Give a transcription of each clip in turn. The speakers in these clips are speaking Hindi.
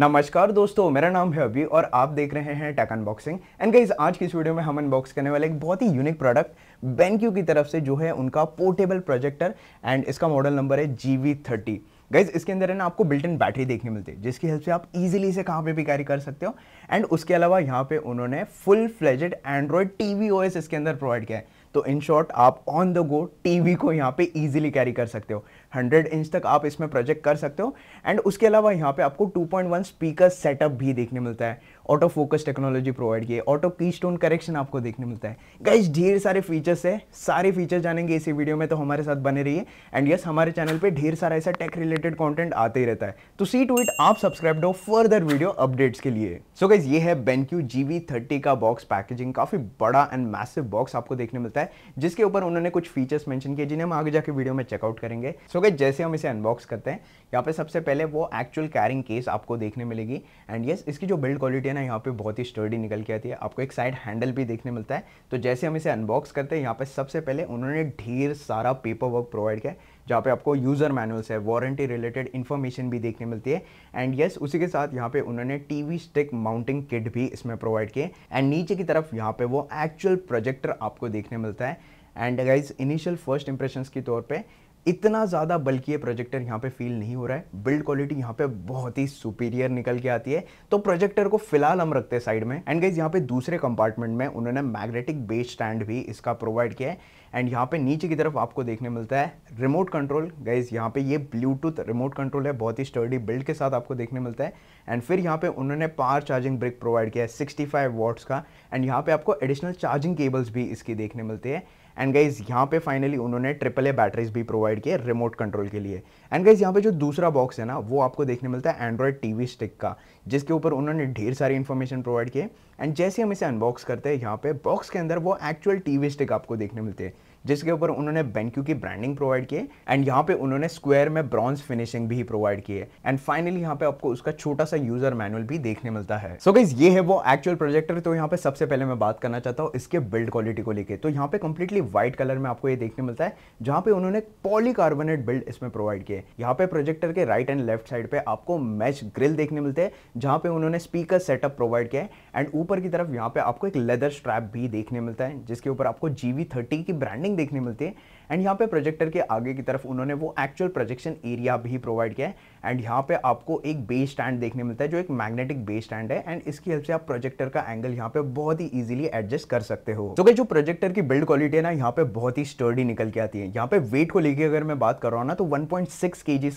नमस्कार दोस्तों मेरा नाम है अभी और आप देख रहे हैं टैक अनबॉक्सिंग एंड गाइज आज की इस वीडियो में हम अनबॉक्स करने वाले एक बहुत ही यूनिक प्रोडक्ट बेनक्यू की तरफ से जो है उनका पोर्टेबल प्रोजेक्टर एंड इसका मॉडल नंबर है जी वी थर्टी गाइज इसके अंदर है ना आपको बिल्ट इन बैटरी देखने मिलती है जिसकी हेल्प से आप इजीली से कहाँ पे भी कैरी कर सकते हो एंड उसके अलावा यहाँ पे उन्होंने full fledged android TV OS इसके अंदर प्रोवाइड किया है तो इन शॉर्ट आप ऑन द गो टीवी को यहाँ पे इजीली कैरी कर सकते हो 100 इंच तक आप इसमें प्रोजेक्ट कर सकते हो एंड उसके अलावा यहाँ पे आपको 2.1 स्पीकर सेटअप भी देखने मिलता है ऑटो फोकस टेक्नोलॉजी प्रोवाइड की है ऑटो की स्टोन करेक्शन आपको देखने मिलता है गाइज ढेर सारे फीचर्स है सारे फीचर्स जानेंगे इसी वीडियो में तो हमारे साथ बने रहिए एंड यस हमारे चैनल पर ढेर सारा ऐसा टेक रिलेटेड कॉन्टेंट आते ही रहता है तो सी टू इट आप सब्सक्राइब हो फर्दर वीडियो अपडेट्स के लिए सो so गाइज ये है बेनक्यू जी थर्टी का बॉक्स पैकेजिंग काफ़ी बड़ा एंड मैसिव बॉक्स आपको देखने मिलता है जिसके ऊपर उन्होंने कुछ फीचर्स मेंशन किए जिन्हें हम आगे जाके वीडियो में चेकआउट करेंगे सो so गाइज जैसे हम इसे अनबॉक्स करते हैं यहाँ पे सबसे पहले वो एक्चुअल कैरिंग केस आपको देखने मिलेगी एंड यस इसकी जो बिल्ड क्वालिटी है ना यहाँ पे बहुत ही स्टर्डी निकल के आती है आपको एक साइड हैंडल भी देखने मिलता है तो जैसे हम इसे अनबॉक्स करते हैं यहाँ पे सबसे पहले उन्होंने ढेर सारा पेपर वर्क प्रोवाइड किया है जहाँ पे आपको यूज़र मैनुअल्स है वारंटी रिलेटेड इन्फॉर्मेशन भी देखने मिलती है एंड येस yes, उसी के साथ यहाँ पे उन्होंने टीवी स्टिक माउंटिंग किट भी इसमें प्रोवाइड किए एंड नीचे की तरफ यहाँ पे वो एक्चुअल प्रोजेक्टर आपको देखने मिलता है and guys initial first impression के तौर पर इतना ज़्यादा बल्कि ये प्रोजेक्टर यहाँ पे फील नहीं हो रहा है बिल्ड क्वालिटी यहाँ पे बहुत ही सुपीरियर निकल के आती है तो प्रोजेक्टर को फिलहाल हम रखते हैं साइड में एंड गाइज यहाँ पे दूसरे कंपार्टमेंट में उन्होंने मैग्नेटिक बेस स्टैंड भी इसका प्रोवाइड किया है एंड यहाँ पे नीचे की तरफ आपको देखने मिलता है रिमोट कंट्रोल गाइज यहाँ पे ये ब्लूटूथ रिमोट कंट्रोल है बहुत ही स्टर्डी बिल्ड के साथ आपको देखने मिलता है एंड फिर यहाँ पे उन्होंने पावर चार्जिंग ब्रिक प्रोवाइड किया है सिक्सटी फाइव वॉट्स का एंड यहाँ पे आपको एडिशनल चार्जिंग केबल्स भी इसकी देखने मिलती है एंड गाइज यहाँ पे फाइनली उन्होंने ट्रिपल ए बैटरीज भी प्रोवाइड किए रिमोट कंट्रोल के लिए एंड गाइज यहाँ पे जो दूसरा बॉक्स है ना वो आपको देखने मिलता है एंड्रॉयड टीवी स्टिक का जिसके ऊपर उन्होंने ढेर सारी इन्फॉर्मेशन प्रोवाइड किए एंड जैसे हम इसे अनबॉक्स करते हैं यहाँ पे बॉक्स के अंदर वो एक्चुअल टीवी स्टिक आपको देखने मिलते हैं जिसके ऊपर उन्होंने बैंक्यू की ब्रांडिंग प्रोवाइड की है एंड यहाँ पे उन्होंने स्क्वायर में ब्रॉन्ज फिनिशिंग भी प्रोवाइड की है एंड फाइनली यहाँ पे आपको उसका छोटा सा यूजर मैनुअल भी देखने मिलता है सो so गाइज ये है वो एक्चुअल प्रोजेक्टर तो यहाँ पे सबसे पहले मैं बात करना चाहता हूँ इसके बिल्ड क्वालिटी को लेकर तो यहाँ पे कंप्लीटली व्हाइट कलर में आपको ये देखने मिलता है जहाँ पे उन्होंने पॉलीकार्बोनेट बिल्ड इसमें प्रोवाइड किए यहाँ पे प्रोजेक्टर के राइट एंड लेफ्ट साइड पे आपको मैच ग्रिल देखने मिलते हैं जहाँ पे उन्होंने स्पीकर सेटअप प्रोवाइड किया है एंड ऊपर की तरफ यहाँ पे आपको एक लेदर स्ट्रैप भी देखने मिलता है जिसके ऊपर आपको जीवी थर्टी की ब्रांडिंग देखने मिलते हैं एंड यहाँ पे प्रोजेक्टर के आगे की तरफ उन्होंने वो एक्चुअल प्रोजेक्शन एरिया भी प्रोवाइड किया है एंड यहाँ पे आपको एक बेस स्टैंड देखने मिलता है जो एक मैग्नेटिक बेस स्टैंड है एंड इसकी हेल्प से आप प्रोजेक्टर का एंगल यहाँ पे बहुत ही ईजिली एडजस्ट कर सकते हो तो जो प्रोजेक्टर की बिल्ड क्वालिटी है ना यहाँ पे बहुत ही स्टर्डी निकल के आती है यहाँ पे वेट को लेकर अगर मैं बात कर रहा हूँ ना तो वन पॉइंट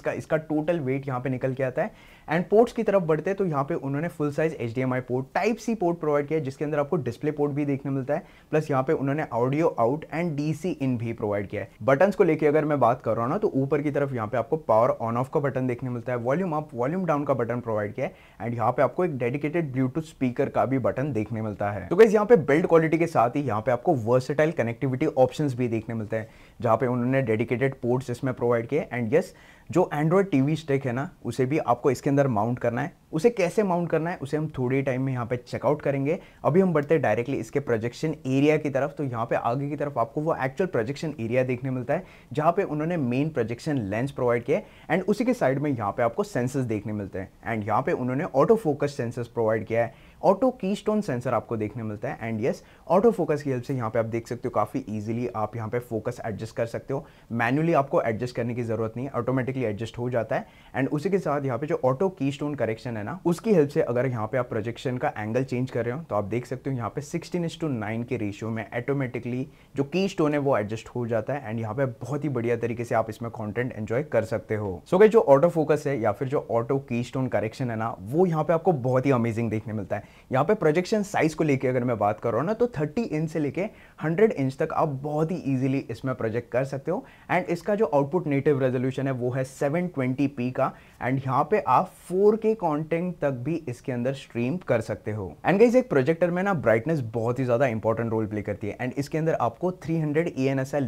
का इसका टोटल वेट यहाँ पे निकल के आता है एंड पोर्ट्स की तरफ बढ़ते हैं तो यहाँ पे उन्होंने full size H port type C port provide किया जिसके अंदर आपको डिस्प्ले पोर्ट भी देखने मिलता है प्लस यहाँ पे उन्होंने audio out and D in भी प्रोवाइड किया है बटन को लेकर अगर मैं बात कर रहा हूँ ना तो ऊपर की तरफ यहाँ पे आपको पावर ऑन ऑफ का बटन देखने मिलता है वॉल्यूम अप वॉल्यूम डाउन का बटन प्रोवाइड किया है एंड यहाँ पे आपको एक डेडिकेटेड ब्लूटूथ स्पीकर का भी बटन देखने मिलता है तो गैस यहाँ पे बिल्ड क्वालिटी के साथ ही यहाँ पे आपको वर्सेटाइल कनेक्टिविटी ऑप्शन भी देखने मिलते हैं जहाँ पे उन्होंने डेडिकेटेड पोर्ट्स इसमें प्रोवाइड किए एंड यस जो एंड्रॉयड टी वी स्टिक है ना उसे भी आपको इसके अंदर माउंट करना है उसे कैसे माउंट करना है उसे हम थोड़ी टाइम में यहाँ पे चेकआउट करेंगे अभी हम बढ़ते हैं डायरेक्टली इसके प्रोजेक्शन एरिया की तरफ तो यहाँ पे आगे की तरफ आपको वो एक्चुअल प्रोजेक्शन एरिया देखने मिलता है जहाँ पे उन्होंने मेन प्रोजेक्शन लेंस प्रोवाइड किया है एंड उसी के साइड में यहाँ पे आपको सेंसर्स देखने मिलते हैं एंड यहाँ पे उन्होंने ऑटो फोकस सेंसर्स प्रोवाइड किया है ऑटो की स्टोन सेंसर आपको देखने मिलता है एंड यस ऑटो फोकस की हेल्प से यहाँ पे आप देख सकते हो काफ़ी इजीली आप यहाँ पे फोकस एडजस्ट कर सकते हो मैनुअली आपको एडजस्ट करने की ज़रूरत नहीं ऑटोमेटिकली एडजस्ट हो जाता है एंड उसी के साथ यहाँ पे जो ऑटो की स्टोन करेक्शन है ना उसकी हेल्प से अगर यहाँ पे आप प्रोजेक्शन का एंगल चेंज कर रहे हो तो आप देख सकते हो यहाँ पे सिक्सटीन टू नाइन के रेशियो में ऑटोमेटिकली जो की स्टोन है वो एडजस्ट हो जाता है एंड यहाँ पे बहुत ही बढ़िया तरीके से आप इसमें कॉन्टेंट एंजॉय कर सकते हो सो so, जो ऑटो फोकस है या फिर जो ऑटो की स्टोन करेक्शन है ना वो यहाँ पे आपको बहुत ही अमेजिंग देखने मिलता है यहाँ पे प्रोजेक्शन साइज़ को लेके अगर मैं बात कर रहा हूँ ना तो 30 इंच से लेके 100 इंच तक आप बहुत ही इजीली इसमें प्रोजेक्ट कर सकते हो एंड इसका जो आउटपुट नेटिव रेजोल्यूशन है वो है 720p का एंड यहाँ पे आप 4K कंटेंट तक भी इसके अंदर स्ट्रीम कर सकते हो एंड गाइज एक प्रोजेक्टर में ना ब्राइटनेस बहुत ही ज़्यादा इंपॉर्टेंट रोल प्ले करती है एंड इसके अंदर आपको थ्री हंड्रेड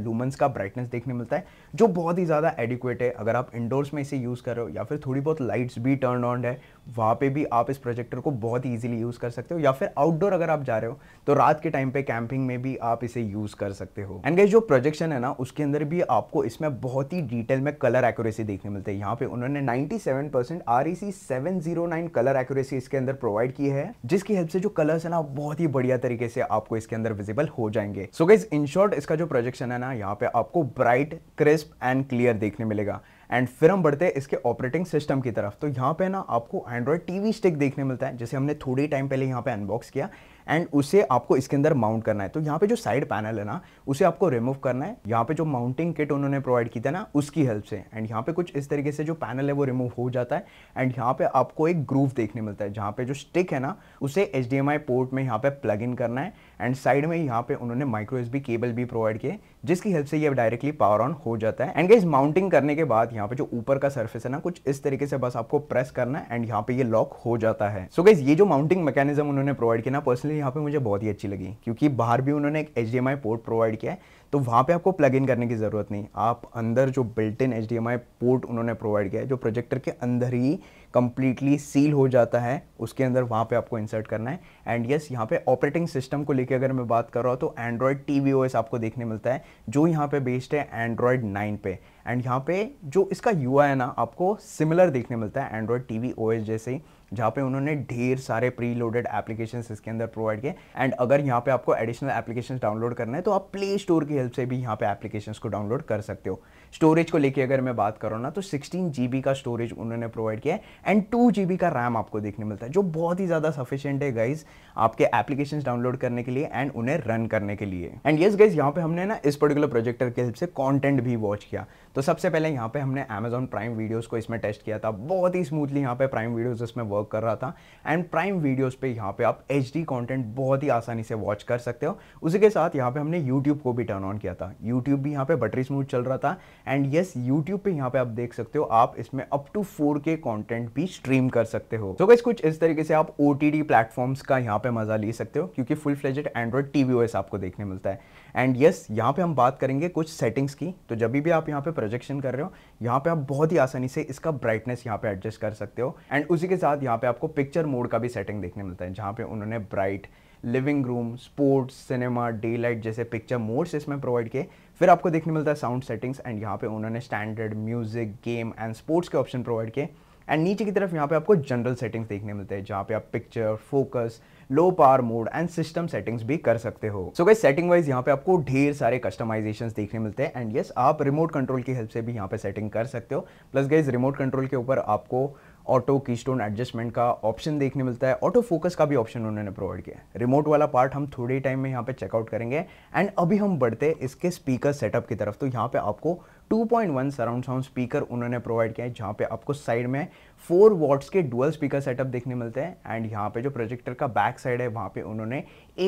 लूमेंस का ब्राइटनेस देखने मिलता है जो बहुत ही ज़्यादा एडिक्वेट है अगर आप इंडोर्स में इसे यूज़ कर रहे हो या फिर थोड़ी बहुत लाइट्स भी टर्न ऑन है वहाँ पे भी आप इस प्रोजेक्टर को बहुत इजीली यूज़ कर सकते हो या फिर आउटडोर अगर आप जा रहे हो तो रात के टाइम पे कैंपिंग में भी आप इसे यूज़ कर सकते हो एंड गई जो प्रोजेक्शन है ना उसके अंदर भी आपको इसमें बहुत ही डिटेल में कलर एक्यूरेसी देखने मिलते हैं यहाँ पे उन्होंने 97% seven percent seven zero nine colour accuracy इसके अंदर प्रोवाइड की है जिसकी हेल्प से जो कलर्स है ना बहुत ही बढ़िया तरीके से आपको इसके अंदर विजिबल हो जाएंगे सो गाइज इन शॉर्ट इसका जो प्रोजेक्शन है ना यहाँ पे आपको ब्राइट क्रिस्प एंड क्लियर देखने मिलेगा एंड फिर हम बढ़ते हैं इसके ऑपरेटिंग सिस्टम की तरफ तो यहाँ पे ना आपको एंड्रॉयड टीवी स्टिक देखने मिलता है जिसे हमने थोड़ी टाइम पहले यहाँ पे अनबॉक्स किया एंड उसे आपको इसके अंदर माउंट करना है तो यहाँ पे जो साइड पैनल है ना उसे आपको रिमूव करना है यहाँ पे जो माउंटिंग किट उन्होंने प्रोवाइड की था ना उसकी हेल्प से एंड यहाँ पे कुछ इस तरीके से जो पैनल है वो रिमूव हो जाता है एंड यहाँ पे आपको एक ग्रूव देखने मिलता है जहाँ पे जो स्टिक है ना उसे एच पोर्ट में यहाँ पे प्लग इन करना है एंड साइड में यहाँ पे उन्होंने माइक्रो एस केबल भी प्रोवाइड किए जिसकी हेल्प से ये डायरेक्टली पावर ऑन हो जाता है एंड गाइज माउंटिंग करने के बाद यहाँ पे जो ऊपर का सर्फेस है ना कुछ इस तरीके से बस आपको प्रेस करना है एंड यहाँ पे ये लॉक हो जाता है सो so गाइज ये जो माउंटिंग मैकेनिज्म उन्होंने प्रोवाइड किया ना पर्सनली यहाँ पे मुझे बहुत ही अच्छी लगी क्योंकि बाहर भी उन्होंने एक एच पोर्ट प्रोवाइड किया है तो वहाँ पे आपको प्लग इन करने की ज़रूरत नहीं आप अंदर जो बिल्ट इन एच पोर्ट उन्होंने प्रोवाइड किया है जो प्रोजेक्टर के अंदर ही कम्प्लीटली सील हो जाता है उसके अंदर वहाँ पे आपको इंसर्ट करना है एंड यस yes, यहाँ पे ऑपरेटिंग सिस्टम को लेकर अगर मैं बात कर रहा हूँ तो एंड्रॉयड टी आपको देखने मिलता है जो यहाँ पे बेस्ड है एंड्रॉयड नाइन पे एंड यहाँ पे जो इसका यू है ना आपको सिमिलर देखने मिलता है एंड्रॉयड टी जैसे ही जहाँ पे उन्होंने ढेर सारे प्री लोडेड एप्लीकेशन इसके अंदर प्रोवाइड किए एंड अगर यहाँ पे आपको एडिशनल एप्लीकेशन डाउनलोड करना है तो आप प्ले स्टोर की हेल्प से भी यहाँ पे एप्लीकेशन को डाउनलोड कर सकते हो स्टोरेज को लेके अगर मैं बात करूँ ना तो सिक्सटीन जी का स्टोरेज उन्होंने प्रोवाइड किया है एंड टू जी का रैम आपको देखने मिलता है जो बहुत ही ज़्यादा सफिशियंट है गाइज आपके एप्लीकेशन डाउनलोड करने के लिए एंड उन्हें रन करने के लिए एंड येस गाइज यहाँ पे हमने ना इस पर्टिकुलर प्रोजेक्टर की हेल्प से कॉन्टेंट भी वॉच किया तो सबसे पहले यहाँ पे हमने अमेजॉन प्राइम वीडियोज़ को इसमें टेस्ट किया था बहुत ही स्मूथली यहाँ पे प्राइम वीडियोज़ इसमें वर्क वर्क कर रहा था एंड प्राइम वीडियोज़ पे यहाँ पे आप एच कंटेंट बहुत ही आसानी से वॉच कर सकते हो उसी के साथ यहाँ पे हमने यूट्यूब को भी टर्न ऑन किया था यूट्यूब भी यहाँ पे बटरी स्मूथ चल रहा था एंड येस यूट्यूब पे यहाँ पे आप देख सकते हो आप इसमें up to four K content भी स्ट्रीम कर सकते हो तो कुछ इस तरीके से आप ओ टी डी प्लेटफॉर्म्स का यहाँ पे मजा ले सकते हो क्योंकि फुल फ्लेजेड एंड्रॉइड टी आपको देखने मिलता है एंड यस yes, यहाँ पे हम बात करेंगे कुछ सेटिंग्स की तो जब भी आप यहाँ पे प्रोजेक्शन कर रहे हो यहाँ पे आप बहुत ही आसानी से इसका ब्राइटनेस यहाँ पे एडजस्ट कर सकते हो एंड उसी के साथ यहाँ पे आपको पिक्चर मोड का भी सेटिंग देखने मिलता है जहाँ पे उन्होंने bright living room sports cinema day light जैसे पिक्चर मोड्स इसमें प्रोवाइड किए फिर आपको देखने मिलता है साउंड सेटिंग्स एंड यहाँ पे उन्होंने standard music game and sports के ऑप्शन प्रोवाइड किए एंड नीचे की तरफ यहाँ पे आपको जनरल सेटिंग्स देखने मिलते हैं जहाँ पे आप picture focus low power mode and system settings भी कर सकते हो सो गाइस सेटिंग वाइज यहाँ पे आपको ढेर सारे कस्टमाइजेशन देखने मिलते हैं एंड येस आप रिमोट कंट्रोल की हेल्प से भी यहाँ पे सेटिंग कर सकते हो प्लस गाइज रिमोट कंट्रोल के ऊपर आपको ऑटो की स्टोन एडजस्टमेंट का ऑप्शन देखने मिलता है ऑटो फोकस का भी ऑप्शन उन्होंने प्रोवाइड किया है रिमोट वाला पार्ट हम थोड़े टाइम में यहाँ पे चेकआउट करेंगे एंड अभी हम बढ़ते इसके स्पीकर सेटअप की तरफ तो यहाँ पे आपको 2.1 सराउंड साउंड स्पीकर उन्होंने प्रोवाइड किया है जहाँ पे आपको साइड में 4 वॉट्स के डुअल स्पीकर सेटअप देखने मिलते हैं एंड यहाँ पे जो प्रोजेक्टर का बैक साइड है वहाँ पे उन्होंने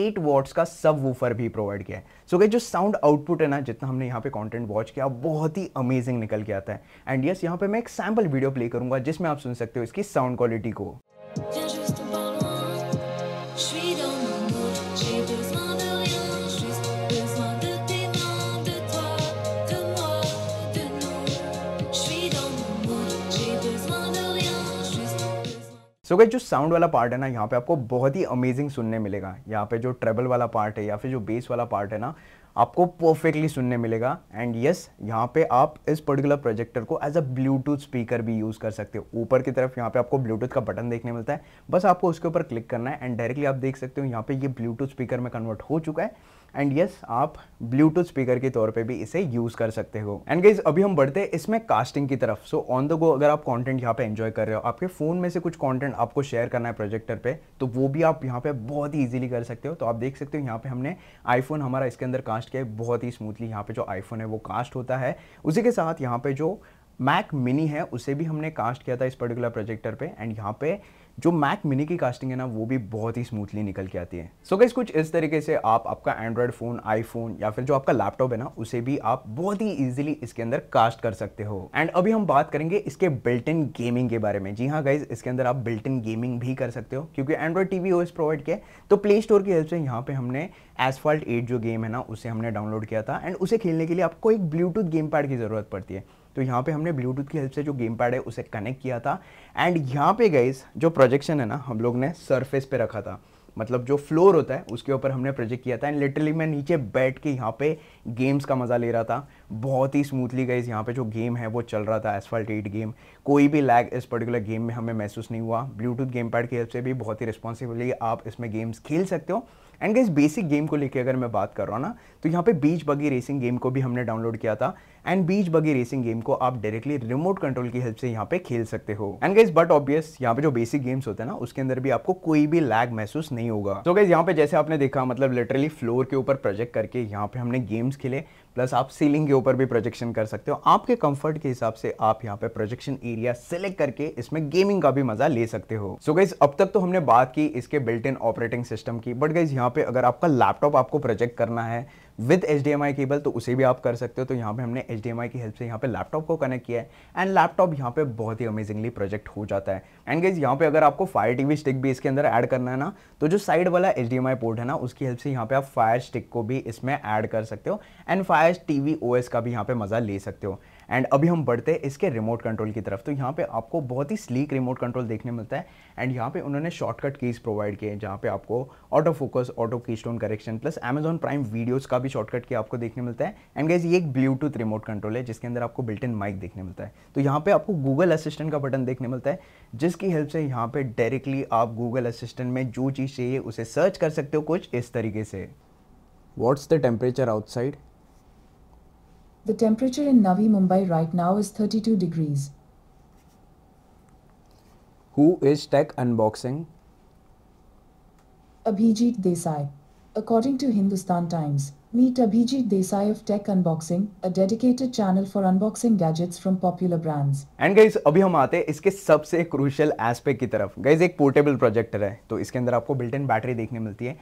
8 वॉट्स का सब वूफर भी प्रोवाइड किया है सो so, okay, जो साउंड आउटपुट है ना जितना हमने यहाँ पे कॉन्टेंट वॉच किया बहुत ही अमेजिंग निकल के आता है एंड यस yes, यहाँ पे मैं एक सैम्पल वीडियो प्ले करूंगा जिसमें आप सुन सकते हो इसकी साउंड क्वालिटी को सो so, गई जो साउंड वाला पार्ट है ना यहाँ पे आपको बहुत ही अमेजिंग सुनने मिलेगा यहाँ पे जो ट्रेबल वाला पार्ट है या फिर जो बेस वाला पार्ट है ना आपको परफेक्टली सुनने मिलेगा एंड यस yes, यहाँ पे आप इस पर्टिकुलर प्रोजेक्टर को एज अ ब्लूटूथ स्पीकर भी यूज़ कर सकते हो ऊपर की तरफ यहाँ पे आपको ब्लूटूथ का बटन देखने मिलता है बस आपको उसके ऊपर क्लिक करना है एंड डायरेक्टली आप देख सकते हो यहाँ पे ये ब्लूटूथ स्पीकर में कन्वर्ट हो चुका है एंड यस आप ब्लूटूथ स्पीकर के तौर पे भी इसे यूज़ कर सकते हो एंड गाइज अभी हम बढ़ते हैं इसमें कास्टिंग की तरफ सो ऑन द गो अगर आप कंटेंट यहाँ पे एंजॉय कर रहे हो आपके फ़ोन में से कुछ कंटेंट आपको शेयर करना है प्रोजेक्टर पे तो वो भी आप यहाँ पे बहुत ही ईजिली कर सकते हो तो आप देख सकते हो यहाँ पे हमने आईफोन हमारा इसके अंदर कास्ट किया है बहुत ही स्मूथली यहाँ पे जो आईफोन है वो कास्ट होता है उसी के साथ यहाँ पे जो मैक मिनी है उसे भी हमने कास्ट किया था इस पर्टिकुलर प्रोजेक्टर पे एंड यहाँ पे जो मैक मिनी की कास्टिंग है ना वो भी बहुत ही स्मूथली निकल के आती है सो so कुछ इस तरीके से आप आपका एंड्रॉयड फ़ोन आईफोन या फिर जो आपका लैपटॉप है ना उसे भी आप बहुत ही इजीली इसके अंदर कास्ट कर सकते हो एंड अभी हम बात करेंगे इसके बिल्ट इन गेमिंग के बारे में जी हाँ गाइज इसके अंदर आप बिल्ट इन गेमिंग भी कर सकते हो क्योंकि एंड्रॉयड टी वी प्रोवाइड किया तो प्ले स्टोर की हेल्प से यहाँ पे हमने एसफॉल्ट एट जो गेम है ना उसे हमने डाउनलोड किया था एंड उसे खेलने के लिए आपको एक ब्लूटूथ गेम पैड की ज़रूरत पड़ती है तो यहाँ पे हमने ब्लूटूथ की हेल्प से जो गेम पैड है उसे कनेक्ट किया था एंड यहाँ पे गई जो प्रोजेक्शन है ना हम लोग ने सरफेस पे रखा था मतलब जो फ्लोर होता है उसके ऊपर हमने प्रोजेक्ट किया था एंड लिटरली मैं नीचे बैठ के यहाँ पे गेम्स का मज़ा ले रहा था बहुत ही स्मूथली गई यहाँ पे जो गेम है वो चल रहा था एसफाल्ट एट गेम कोई भी लैग इस पर्टिकुलर गेम में हमें महसूस नहीं हुआ ब्लूटूथ गेम पैड की हेल्प से भी बहुत ही रिस्पॉन्सिबली आप इसमें गेम्स खेल सकते हो एंड गई बेसिक गेम को लेकर अगर मैं बात कर रहा हूँ ना तो यहाँ पे बीच बगी रेसिंग गेम को भी हमने डाउनलोड किया था एंड बीच बगी रेसिंग गेम को आप डायरेक्टली रिमोट कंट्रोल की हेल्प से यहाँ पे खेल सकते हो एंड गाइज बट ऑब्वियस यहाँ पे जो बेसिक गेम्स होते हैं ना उसके अंदर भी आपको कोई भी लैग महसूस नहीं होगा तो गाइज यहाँ पे जैसे आपने देखा मतलब लिटरली फ्लोर के ऊपर प्रोजेक्ट करके यहाँ पे हमने गेम्स खेले प्लस आप सीलिंग के ऊपर भी प्रोजेक्शन कर सकते हो आपके कंफर्ट के हिसाब से आप यहाँ पे प्रोजेक्शन एरिया सेलेक्ट करके इसमें गेमिंग का भी मजा ले सकते हो सो so गाइज अब तक तो हमने बात की इसके बिल्ट इन ऑपरेटिंग सिस्टम की बट गाइज यहाँ पे अगर आपका लैपटॉप आपको प्रोजेक्ट करना है विद एच केबल तो उसे भी आप कर सकते हो तो यहाँ पे हमने एच की हेल्प से यहाँ पे लैपटॉप को कनेक्ट किया है एंड लैपटॉप यहाँ पे बहुत ही अमेजिंगली प्रोजेक्ट हो जाता है एंड गेज यहाँ पे अगर आपको फायर टीवी स्टिक भी इसके अंदर ऐड करना है ना तो जो साइड वाला एच पोर्ट है ना उसकी हेल्प से यहाँ पे आप फायर स्टिक को भी इसमें ऐड कर सकते हो एंड फायर टी वी का भी यहाँ पे मज़ा ले सकते हो एंड अभी हम बढ़ते हैं इसके रिमोट कंट्रोल की तरफ तो यहाँ पे आपको बहुत ही स्लीक रिमोट कंट्रोल देखने मिलता है एंड यहाँ पे उन्होंने शॉर्टकट कीज़ प्रोवाइड किए जहाँ पे आपको auto focus auto keystone correction plus Amazon prime videos का भी शॉर्टकट की आपको देखने मिलता है एंड गैस ये एक ब्लूटूथ रिमोट कंट्रोल है जिसके अंदर आपको बिल्ट इन माइक देखने मिलता है तो यहाँ पर आपको गूगल असिस्टेंट का बटन देखने मिलता है जिसकी हेल्प से यहाँ पर डायरेक्टली आप गूगल असिस्टेंट में जो चीज़ चाहिए उसे सर्च कर सकते हो कुछ इस तरीके से what's the temperature outside The temperature in Navi Mumbai right now is 32 degrees. Who is Tech Unboxing? Abhijit Desai. According to Hindustan Times, meet Abhijit Desai of Tech Unboxing, a dedicated channel for unboxing gadgets from popular brands. And guys, अभी हम आते हैं इसके सबसे crucial aspect की तरफ Guys, एक portable projector है तो इसके अंदर आपको built-in battery देखने मिलती है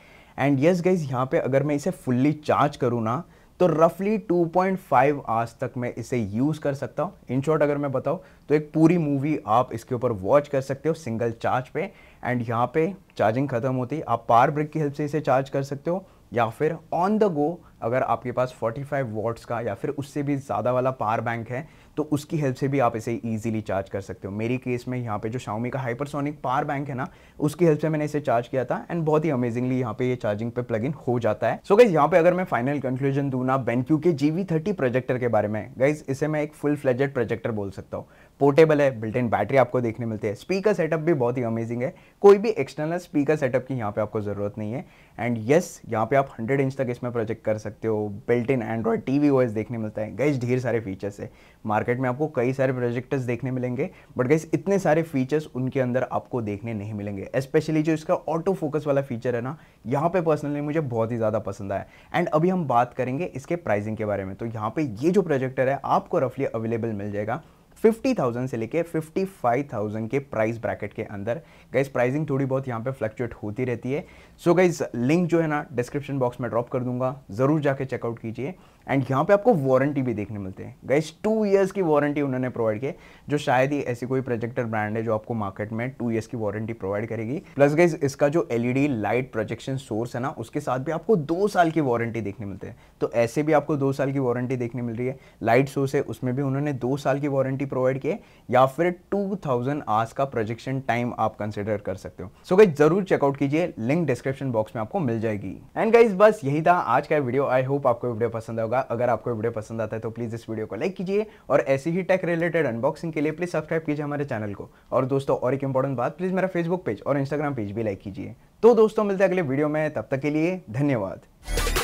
And yes, guys, यहाँ पे अगर मैं इसे fully charge करूँ ना तो रफली 2.5 आज तक मैं इसे यूज़ कर सकता हूँ इन शॉर्ट अगर मैं बताऊँ तो एक पूरी मूवी आप इसके ऊपर वॉच कर सकते हो सिंगल चार्ज पे एंड यहाँ पे चार्जिंग खत्म होती आप पार ब्रिक की हेल्प से इसे चार्ज कर सकते हो या फिर ऑन द गो अगर आपके पास 45 वॉट्स का या फिर उससे भी ज़्यादा वाला पावर बैंक है तो उसकी हेल्प से भी आप इसे ईजिली चार्ज कर सकते हो मेरी केस में यहाँ पे जो शाओमी का हाइपरसोनिक पावर बैंक है ना उसकी हेल्प से मैंने इसे चार्ज किया था एंड बहुत ही अमेजिंगली यहाँ पे ये चार्जिंग पे प्लग इन हो जाता है सो गाइज यहाँ पे अगर मैं फाइनल कंक्लूजन दूँ ना बेनक्यू के जी प्रोजेक्टर के बारे में गाइज इसे मैं एक फुल फ्लेजेड प्रोजेक्टर बोल सकता हूँ पोर्टेबल है बिल्ट इन बैटरी आपको देखने मिलती है स्पीकर सेटअप भी बहुत ही अमेजिंग है कोई भी एक्सटर्नल स्पीकर सेटअप की यहाँ पे आपको ज़रूरत नहीं है एंड येस yes, यहाँ पे आप 100 इंच तक इसमें प्रोजेक्ट कर सकते हो built in android T V देखने मिलता है गैस ढेर सारे फीचर्स है मार्केट में आपको कई सारे प्रोजेक्टर्स देखने मिलेंगे बट गैस इतने सारे फीचर्स उनके अंदर आपको देखने नहीं मिलेंगे स्पेशली जो इसका ऑटो फोकस वाला फीचर है ना यहाँ पर पर्सनली मुझे बहुत ही ज़्यादा पसंद आया एंड अभी हम बात करेंगे इसके प्राइसिंग के बारे में तो यहाँ पर ये जो प्रोजेक्टर है आपको रफली अवेलेबल मिल जाएगा 50,000 से लेके 55,000 के प्राइस ब्रैकेट के अंदर गाइज प्राइसिंग थोड़ी बहुत यहाँ पे फ्लक्चुएट होती रहती है सो गाइज लिंक जो है ना डिस्क्रिप्शन बॉक्स में ड्रॉप कर दूंगा ज़रूर जाके चेकआउट कीजिए एंड यहाँ पे आपको वारंटी भी देखने मिलते हैं गाइस टू इयर्स की वारंटी उन्होंने प्रोवाइड की जो शायद ही ऐसी कोई प्रोजेक्टर ब्रांड है जो आपको मार्केट में टू ईयर्स की वारंटी प्रोवाइड करेगी प्लस गाइस इसका जो एलईडी लाइट प्रोजेक्शन सोर्स है ना उसके साथ भी आपको दो साल की वारंटी देखने मिलते हैं तो ऐसे भी आपको दो साल की वारंटी देखने मिल रही है लाइट सोर्स है उसमें भी उन्होंने दो साल की वारंटी प्रोवाइड की है या फिर टू थाउजेंड आवर्स का प्रोजेक्शन टाइम आप कंसिडर कर सकते हो सो गाइज जरूर चेकआउट कीजिए लिंक डिस्क्रिप्शन बॉक्स में आपको मिल जाएगी एंड गाइज बस यही था आज का वीडियो आई होप आपको वीडियो पसंद आएगा होगा अगर आपको वीडियो पसंद आता है तो प्लीज़ इस वीडियो को लाइक कीजिए और ऐसी ही टेक रिलेटेड अनबॉक्सिंग के लिए प्लीज़ सब्सक्राइब कीजिए हमारे चैनल को और दोस्तों और एक इंपॉर्टेंट बात प्लीज़ मेरा फेसबुक पेज और इंस्टाग्राम पेज भी लाइक कीजिए तो दोस्तों मिलते हैं अगले वीडियो में तब तक के लिए धन्यवाद